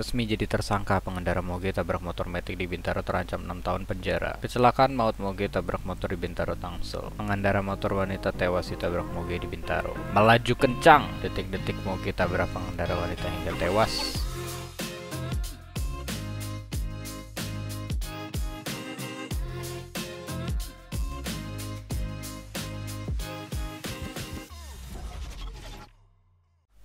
resmi jadi tersangka pengendara moge tabrak motor metik di Bintaro terancam 6 tahun penjara. Kecelakaan maut moge tabrak motor di Bintaro Tangsel. Pengendara motor wanita tewas di tabrak moge di Bintaro. Melaju kencang, detik-detik moge tabrak pengendara wanita hingga tewas.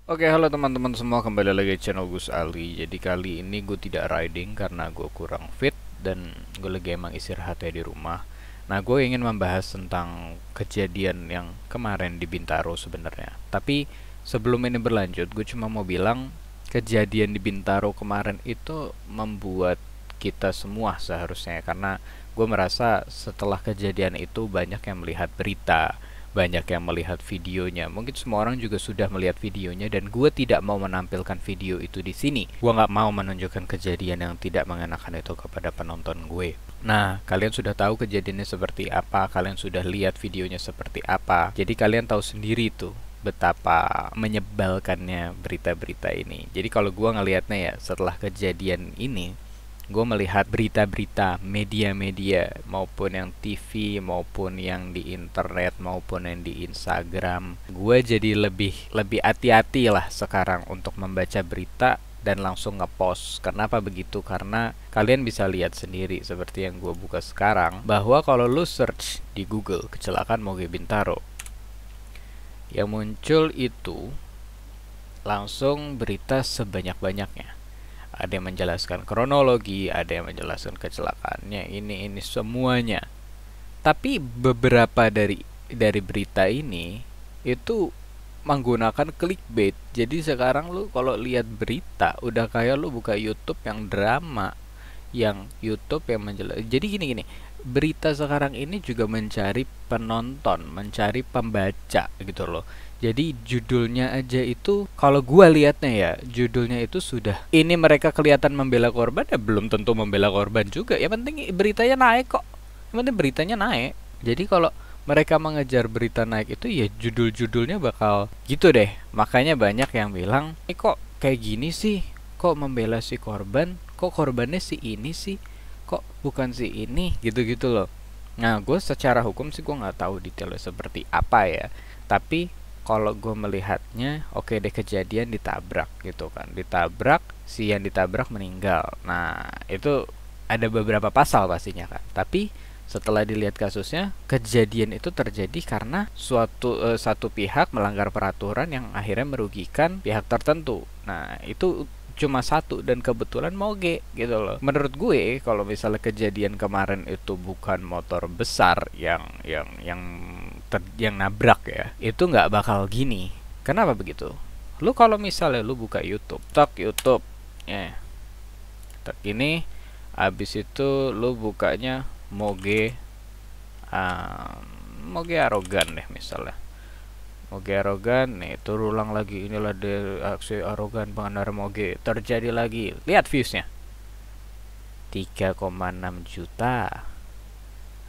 Oke halo teman-teman semua kembali lagi di channel Gus Ali Jadi kali ini gue tidak riding karena gue kurang fit Dan gue lagi emang istirahat ya di rumah Nah gue ingin membahas tentang kejadian yang kemarin di Bintaro sebenarnya Tapi sebelum ini berlanjut gue cuma mau bilang Kejadian di Bintaro kemarin itu membuat kita semua seharusnya Karena gue merasa setelah kejadian itu banyak yang melihat berita banyak yang melihat videonya. Mungkin semua orang juga sudah melihat videonya dan gue tidak mau menampilkan video itu di sini. Gue nggak mau menunjukkan kejadian yang tidak mengenakan itu kepada penonton gue. Nah, kalian sudah tahu kejadiannya seperti apa, kalian sudah lihat videonya seperti apa. Jadi kalian tahu sendiri tuh betapa menyebalkannya berita-berita ini. Jadi kalau gue ngelihatnya ya setelah kejadian ini, gue melihat berita-berita media-media maupun yang TV maupun yang di internet maupun yang di Instagram gue jadi lebih lebih hati-hati lah sekarang untuk membaca berita dan langsung ngepost. Kenapa begitu? Karena kalian bisa lihat sendiri seperti yang gue buka sekarang bahwa kalau lu search di Google kecelakaan Moge Bintaro yang muncul itu langsung berita sebanyak-banyaknya ada yang menjelaskan kronologi, ada yang menjelaskan kecelakaannya, ini ini semuanya. Tapi beberapa dari dari berita ini itu menggunakan clickbait. Jadi sekarang lu kalau lihat berita udah kayak lu buka YouTube yang drama, yang YouTube yang menjelaskan. Jadi gini gini, berita sekarang ini juga mencari penonton, mencari pembaca gitu loh jadi judulnya aja itu kalau gua liatnya ya judulnya itu sudah ini mereka kelihatan membela korban ya belum tentu membela korban juga. Ya penting beritanya naik kok. Yang penting beritanya naik. Jadi kalau mereka mengejar berita naik itu ya judul-judulnya bakal gitu deh. Makanya banyak yang bilang, "Eh kok kayak gini sih? Kok membela si korban? Kok korbannya si ini sih? Kok bukan si ini?" gitu-gitu loh. Nah, gue secara hukum sih gue nggak tahu detailnya seperti apa ya. Tapi kalau gue melihatnya oke okay deh kejadian ditabrak gitu kan ditabrak si yang ditabrak meninggal nah itu ada beberapa pasal pastinya kan tapi setelah dilihat kasusnya kejadian itu terjadi karena suatu uh, satu pihak melanggar peraturan yang akhirnya merugikan pihak tertentu nah itu cuma satu dan kebetulan moge gitu loh. Menurut gue kalau misalnya kejadian kemarin itu bukan motor besar yang yang yang ter yang nabrak ya itu nggak bakal gini kenapa begitu lu kalau misalnya lu buka YouTube tak YouTube ya yeah. tak ini abis itu lu bukanya moge um, moge arogan deh misalnya moge arogan nih itu ulang lagi inilah de aksi arogan pengendara moge terjadi lagi lihat viewsnya 3,6 juta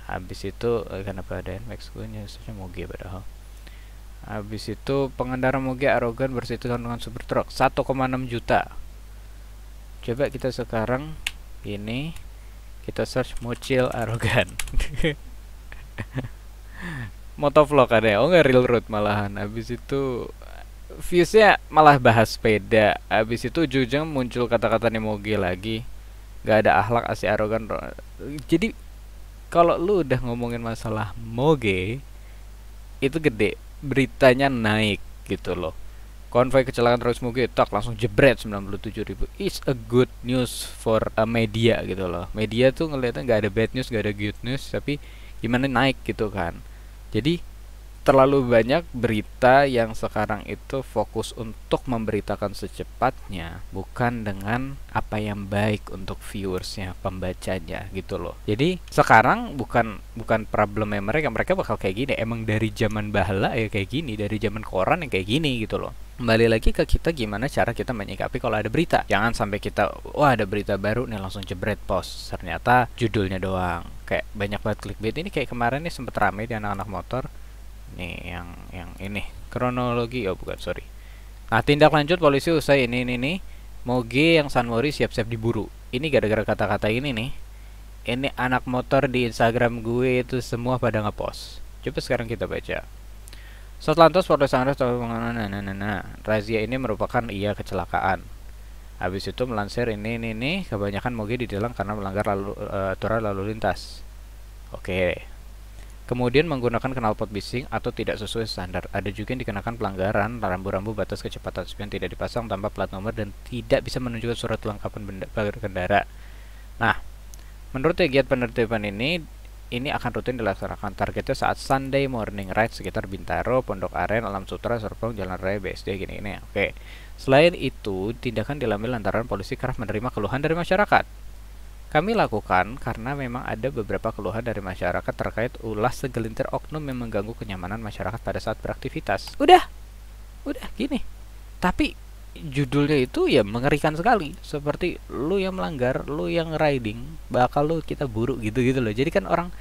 habis itu eh, kenapa ada NMAX gue nyusunnya Moge padahal habis itu pengendara Moge arogan bersitus dengan super truk 1,6 juta coba kita sekarang ini kita search mochil arogan motovlog ada ya oh nggak real road malahan habis itu viewsnya malah bahas sepeda habis itu Jujang muncul kata-kata nih moge lagi nggak ada akhlak asli arogan jadi kalau lu udah ngomongin masalah moge itu gede beritanya naik gitu loh konvoy kecelakaan terus moge tak langsung jebret 97 ribu is a good news for a uh, media gitu loh media tuh ngeliatnya nggak ada bad news nggak ada good news tapi gimana naik gitu kan jadi terlalu banyak berita yang sekarang itu fokus untuk memberitakan secepatnya bukan dengan apa yang baik untuk viewersnya pembacanya gitu loh jadi sekarang bukan bukan problemnya mereka mereka bakal kayak gini emang dari zaman bahala ya kayak gini dari zaman koran yang kayak gini gitu loh kembali lagi ke kita gimana cara kita menyikapi kalau ada berita jangan sampai kita wah ada berita baru nih langsung jebret post ternyata judulnya doang kayak banyak banget clickbait ini kayak kemarin nih sempet rame di anak-anak motor nih yang yang ini kronologi oh bukan sorry nah tindak lanjut polisi usai ini ini nih Moge yang sanwori siap-siap diburu ini gara-gara kata-kata ini nih ini anak motor di Instagram gue itu semua pada ngepost coba sekarang kita baca Satlantas Polres Angres nah, nah, nah, razia ini merupakan ia kecelakaan Habis itu melansir ini ini ini kebanyakan moge dalam karena melanggar lalu, eh, aturan lalu lintas. Oke, Kemudian menggunakan knalpot bising atau tidak sesuai standar. Ada juga yang dikenakan pelanggaran, rambu-rambu batas kecepatan spion tidak dipasang tanpa plat nomor dan tidak bisa menunjukkan surat kelengkapan eh, berkendara. kendara. Nah, menurut kegiatan ya, penertiban ini, ini akan rutin dilaksanakan targetnya saat Sunday morning ride sekitar Bintaro, Pondok Aren, Alam Sutra, Serpong, Jalan Raya, BSD, gini-gini. Oke. Selain itu, tindakan diambil lantaran polisi kerap menerima keluhan dari masyarakat. Kami lakukan karena memang ada beberapa keluhan dari masyarakat terkait ulah segelintir oknum yang mengganggu kenyamanan masyarakat pada saat beraktivitas. Udah, udah gini. Tapi judulnya itu ya mengerikan sekali. Seperti lu yang melanggar, lu yang riding, bakal lu kita buruk gitu-gitu loh. Jadi kan orang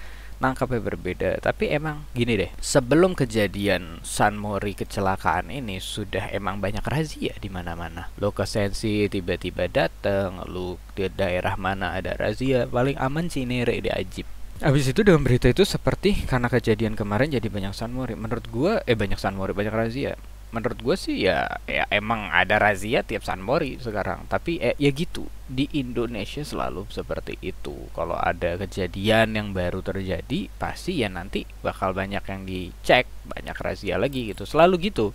nangkapnya berbeda tapi emang gini deh sebelum kejadian San Mori kecelakaan ini sudah emang banyak razia di mana-mana lo ke sensi tiba-tiba dateng lo di daerah mana ada razia paling aman Cinere di Ajib Abis itu dalam berita itu seperti karena kejadian kemarin jadi banyak sanmori. Menurut gua eh banyak sanmori, banyak razia menurut gue sih ya, ya emang ada razia tiap San Mori sekarang tapi eh, ya gitu di Indonesia selalu seperti itu kalau ada kejadian yang baru terjadi pasti ya nanti bakal banyak yang dicek banyak razia lagi gitu selalu gitu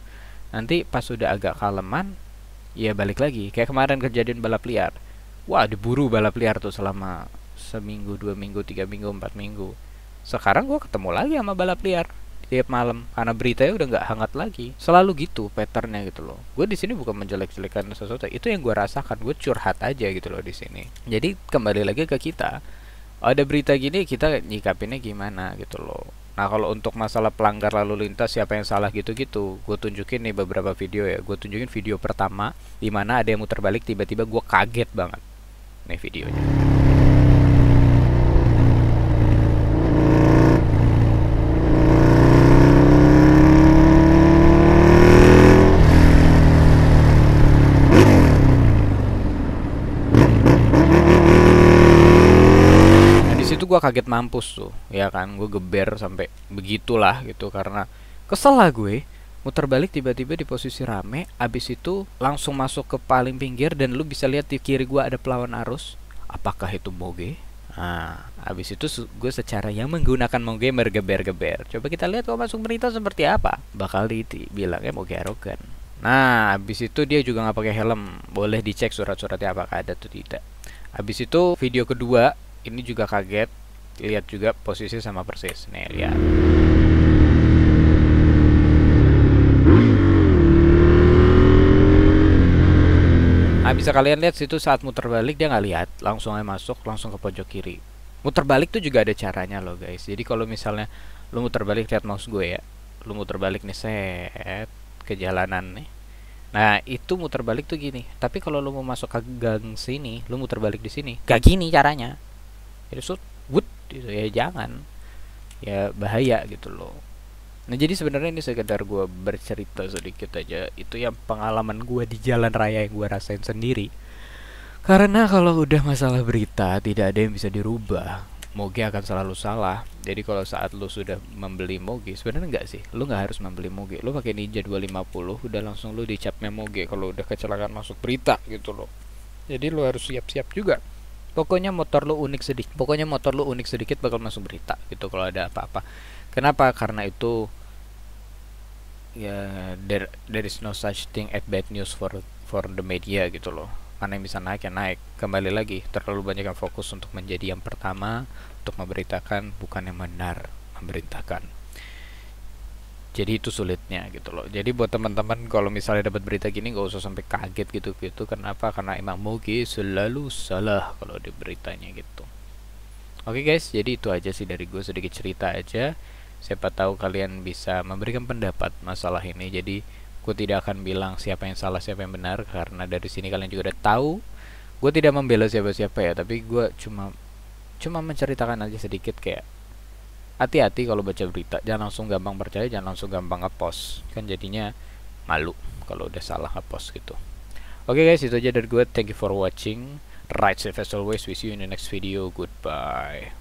nanti pas sudah agak kaleman ya balik lagi kayak kemarin kejadian balap liar wah diburu balap liar tuh selama seminggu dua minggu tiga minggu empat minggu sekarang gue ketemu lagi sama balap liar tiap malam karena beritanya udah nggak hangat lagi selalu gitu patternnya gitu loh gue di sini bukan menjelek-jelekan sesuatu itu yang gue rasakan gue curhat aja gitu loh di sini jadi kembali lagi ke kita ada berita gini kita nyikapinnya gimana gitu loh Nah kalau untuk masalah pelanggar lalu lintas siapa yang salah gitu-gitu, gue tunjukin nih beberapa video ya. Gue tunjukin video pertama di mana ada yang muter balik tiba-tiba gue kaget banget. Nih videonya. gue kaget mampus tuh ya kan gue geber sampai begitulah gitu karena kesel lah gue muter balik tiba-tiba di posisi rame abis itu langsung masuk ke paling pinggir dan lu bisa lihat di kiri gue ada pelawan arus apakah itu moge Nah, abis itu gue secara yang menggunakan moge bergeber-geber. Coba kita lihat kalau masuk berita seperti apa. Bakal dibilangnya moge arogan. Nah, abis itu dia juga gak pakai helm. Boleh dicek surat-suratnya apakah ada atau tidak. abis itu video kedua ini juga kaget lihat juga posisi sama persis nih lihat Nah bisa kalian lihat situ saat muter balik dia nggak lihat langsung aja masuk langsung ke pojok kiri muter balik tuh juga ada caranya loh guys jadi kalau misalnya lu muter balik lihat mouse gue ya lu muter balik nih set ke jalanan nih Nah, itu muter balik tuh gini. Tapi kalau lu mau masuk ke gang sini, lu muter balik di sini. Gak gini caranya jadi so wood gitu ya jangan ya bahaya gitu loh nah jadi sebenarnya ini sekedar gue bercerita sedikit aja itu yang pengalaman gue di jalan raya yang gue rasain sendiri karena kalau udah masalah berita tidak ada yang bisa dirubah moge akan selalu salah jadi kalau saat lu sudah membeli moge sebenarnya enggak sih lu nggak harus membeli moge lu pakai ninja 250 udah langsung lu dicapnya moge kalau udah kecelakaan masuk berita gitu loh jadi lu harus siap-siap juga pokoknya motor lu unik sedikit pokoknya motor lu unik sedikit bakal masuk berita gitu kalau ada apa-apa kenapa karena itu ya there there is no such thing at bad news for for the media gitu loh mana yang bisa naik ya naik kembali lagi terlalu banyak yang fokus untuk menjadi yang pertama untuk memberitakan bukan yang benar memberitakan jadi itu sulitnya gitu loh jadi buat teman-teman kalau misalnya dapat berita gini nggak usah sampai kaget gitu gitu kenapa karena Imam Mugi selalu salah kalau di beritanya gitu oke okay guys jadi itu aja sih dari gue sedikit cerita aja siapa tahu kalian bisa memberikan pendapat masalah ini jadi gue tidak akan bilang siapa yang salah siapa yang benar karena dari sini kalian juga udah tahu gue tidak membela siapa-siapa ya tapi gue cuma cuma menceritakan aja sedikit kayak hati-hati kalau baca berita jangan langsung gampang percaya jangan langsung gampang ngepost kan jadinya malu kalau udah salah ngepost gitu oke okay guys itu aja dari gue thank you for watching right safe as always we see you in the next video goodbye